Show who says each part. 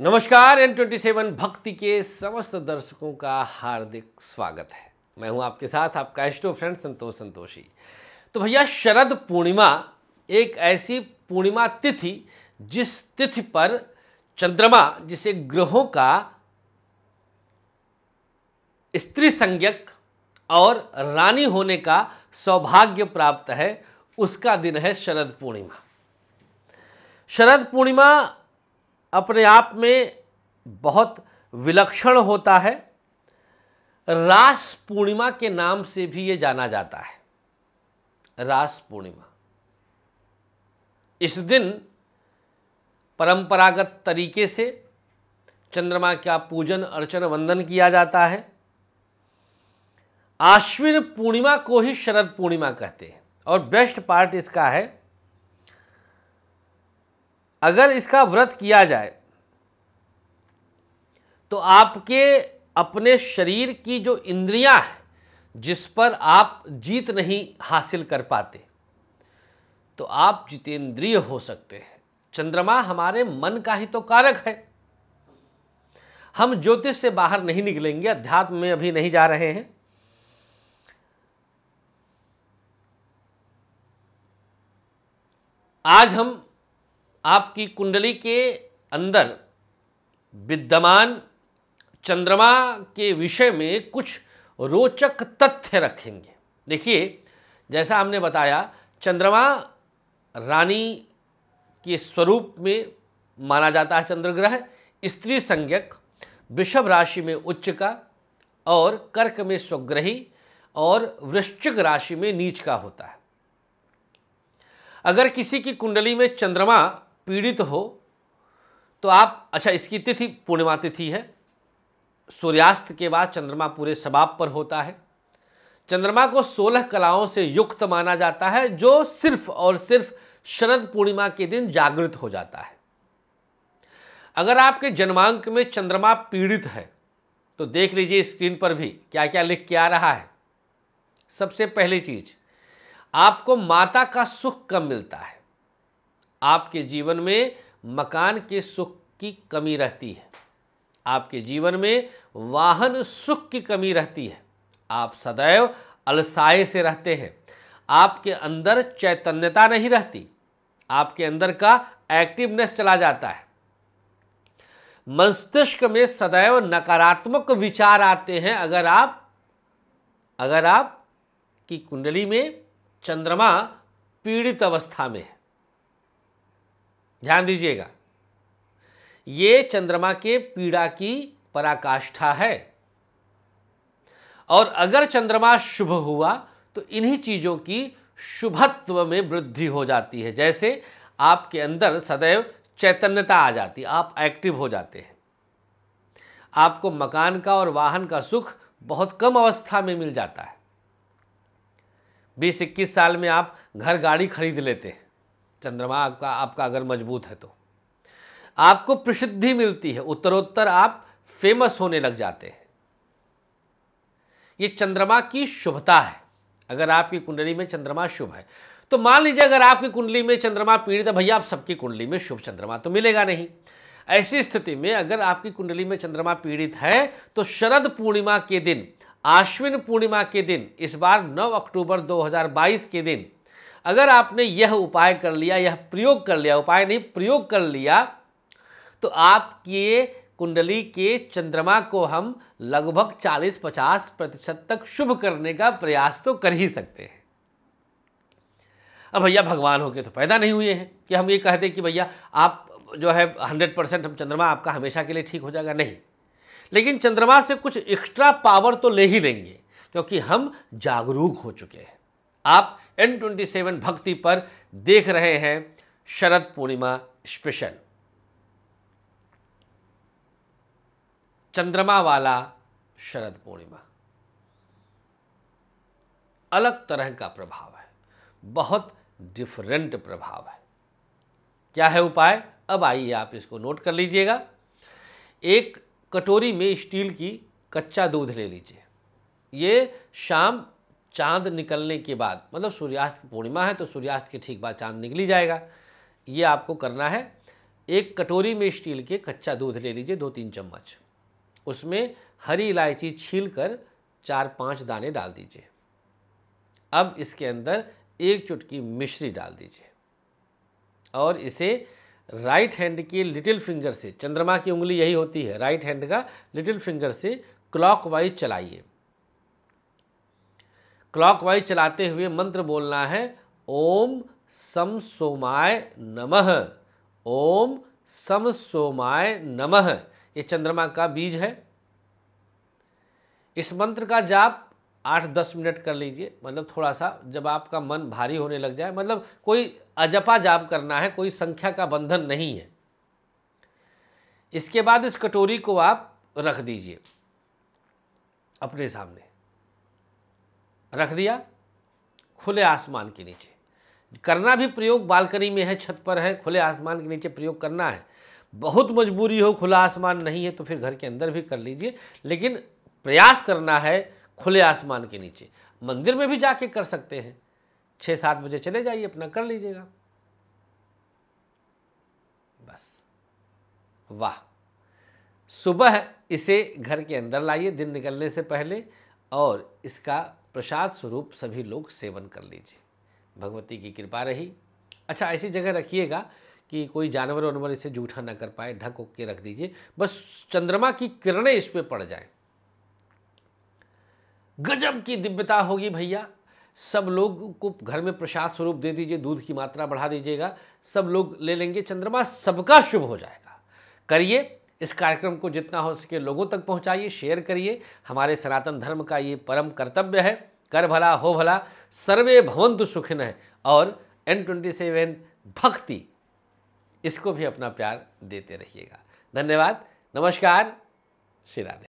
Speaker 1: नमस्कार N twenty seven भक्ति के समस्त दर्शकों का हार्दिक स्वागत है मैं हूं आपके साथ आपका एस्टो फ्रेंड संतोष संतोषी तो भैया शरद पूर्णिमा एक ऐसी पूर्णिमा तिथि जिस तिथि पर चंद्रमा जिसे ग्रहों का स्त्री संज्ञक और रानी होने का सौभाग्य प्राप्त है उसका दिन है शरद पूर्णिमा शरद पूर्णिमा अपने आप में बहुत विलक्षण होता है रास पूर्णिमा के नाम से भी ये जाना जाता है रास पूर्णिमा इस दिन परंपरागत तरीके से चंद्रमा का पूजन अर्चन वंदन किया जाता है आश्विन पूर्णिमा को ही शरद पूर्णिमा कहते हैं और बेस्ट पार्ट इसका है अगर इसका व्रत किया जाए तो आपके अपने शरीर की जो इंद्रियां हैं जिस पर आप जीत नहीं हासिल कर पाते तो आप जितेंद्रिय हो सकते हैं चंद्रमा हमारे मन का ही तो कारक है हम ज्योतिष से बाहर नहीं निकलेंगे अध्यात्म में अभी नहीं जा रहे हैं आज हम आपकी कुंडली के अंदर विद्यमान चंद्रमा के विषय में कुछ रोचक तथ्य रखेंगे देखिए जैसा हमने बताया चंद्रमा रानी के स्वरूप में माना जाता है चंद्रग्रह स्त्री संज्ञक वृषभ राशि में उच्च का और कर्क में स्वग्रही और वृश्चिक राशि में नीच का होता है अगर किसी की कुंडली में चंद्रमा पीड़ित हो तो आप अच्छा इसकी तिथि पूर्णिमा तिथि है सूर्यास्त के बाद चंद्रमा पूरे सबाब पर होता है चंद्रमा को सोलह कलाओं से युक्त माना जाता है जो सिर्फ और सिर्फ शरद पूर्णिमा के दिन जागृत हो जाता है अगर आपके जन्मांक में चंद्रमा पीड़ित है तो देख लीजिए स्क्रीन पर भी क्या क्या लिख के आ रहा है सबसे पहली चीज आपको माता का सुख कम मिलता है आपके जीवन में मकान के सुख की कमी रहती है आपके जीवन में वाहन सुख की कमी रहती है आप सदैव अलसाए से रहते हैं आपके अंदर चैतन्यता नहीं रहती आपके अंदर का एक्टिवनेस चला जाता है मस्तिष्क में सदैव नकारात्मक विचार आते हैं अगर आप अगर आप की कुंडली में चंद्रमा पीड़ित अवस्था में है ध्यान दीजिएगा ये चंद्रमा के पीड़ा की पराकाष्ठा है और अगर चंद्रमा शुभ हुआ तो इन्हीं चीज़ों की शुभत्व में वृद्धि हो जाती है जैसे आपके अंदर सदैव चैतन्यता आ जाती है आप एक्टिव हो जाते हैं आपको मकान का और वाहन का सुख बहुत कम अवस्था में मिल जाता है बीस इक्कीस साल में आप घर गाड़ी खरीद लेते हैं चंद्रमा आपका आपका अगर मजबूत है तो आपको प्रसिद्धि मिलती है उत्तरोत्तर आप फेमस होने लग जाते हैं ये चंद्रमा की शुभता है अगर आपकी कुंडली में चंद्रमा शुभ है तो मान लीजिए अगर आपकी कुंडली में चंद्रमा पीड़ित है भैया आप सबकी कुंडली में शुभ चंद्रमा तो मिलेगा नहीं ऐसी स्थिति में अगर आपकी कुंडली में चंद्रमा पीड़ित है तो शरद पूर्णिमा के दिन आश्विन पूर्णिमा के दिन इस बार 9 अक्टूबर 2022 के दिन अगर आपने यह उपाय कर लिया यह प्रयोग कर लिया उपाय नहीं प्रयोग कर लिया तो आपके कुंडली के चंद्रमा को हम लगभग 40-50 प्रतिशत तक शुभ करने का प्रयास तो कर ही सकते हैं अब भैया भगवान होके तो पैदा नहीं हुए हैं कि हम ये कहते कि भैया आप जो है 100 परसेंट हम चंद्रमा आपका हमेशा के लिए ठीक हो जाएगा नहीं लेकिन चंद्रमा से कुछ एक्स्ट्रा पावर तो ले ही लेंगे क्योंकि हम जागरूक हो चुके हैं आप एन ट्वेंटी सेवन भक्ति पर देख रहे हैं शरद पूर्णिमा स्पेशल चंद्रमा वाला शरद पूर्णिमा अलग तरह का प्रभाव है बहुत डिफरेंट प्रभाव है क्या है उपाय अब आइए आप इसको नोट कर लीजिएगा एक कटोरी में स्टील की कच्चा दूध ले लीजिए ये शाम चांद निकलने के बाद मतलब सूर्यास्त पूर्णिमा है तो सूर्यास्त के ठीक बाद चांद निकली जाएगा ये आपको करना है एक कटोरी में स्टील के कच्चा दूध ले लीजिए दो तीन चम्मच उसमें हरी इलायची छील कर चार पाँच दाने डाल दीजिए अब इसके अंदर एक चुटकी मिश्री डाल दीजिए और इसे राइट हैंड के लिटिल फिंगर से चंद्रमा की उंगली यही होती है राइट हैंड का लिटिल फिंगर से क्लॉकवाइज चलाइए क्लॉकवाइज चलाते हुए मंत्र बोलना है ओम सम सोमाय नमः ओम सम सोमाय नमः ये चंद्रमा का बीज है इस मंत्र का जाप आठ दस मिनट कर लीजिए मतलब थोड़ा सा जब आपका मन भारी होने लग जाए मतलब कोई अजपा जाप करना है कोई संख्या का बंधन नहीं है इसके बाद इस कटोरी को आप रख दीजिए अपने सामने रख दिया खुले आसमान के नीचे करना भी प्रयोग बालकनी में है छत पर है खुले आसमान के नीचे प्रयोग करना है बहुत मजबूरी हो खुला आसमान नहीं है तो फिर घर के अंदर भी कर लीजिए लेकिन प्रयास करना है खुले आसमान के नीचे मंदिर में भी जाके कर सकते हैं छः सात बजे चले जाइए अपना कर लीजिएगा बस वाह सुबह इसे घर के अंदर लाइए दिन निकलने से पहले और इसका प्रसाद स्वरूप सभी लोग सेवन कर लीजिए भगवती की कृपा रही अच्छा ऐसी जगह रखिएगा कि कोई जानवर वानवर इसे जूठा ना कर पाए ढक उक के रख दीजिए बस चंद्रमा की किरणें इस पर पड़ जाए गजब की दिव्यता होगी भैया सब लोग को घर में प्रसाद स्वरूप दे दीजिए दूध की मात्रा बढ़ा दीजिएगा सब लोग ले लेंगे चंद्रमा सबका शुभ हो जाएगा करिए इस कार्यक्रम को जितना हो सके लोगों तक पहुंचाइए शेयर करिए हमारे सनातन धर्म का ये परम कर्तव्य है कर भला हो भला सर्वे भवंतु सुखिन है और एन ट्वेंटी सेवन भक्ति इसको भी अपना प्यार देते रहिएगा धन्यवाद नमस्कार श्री राधे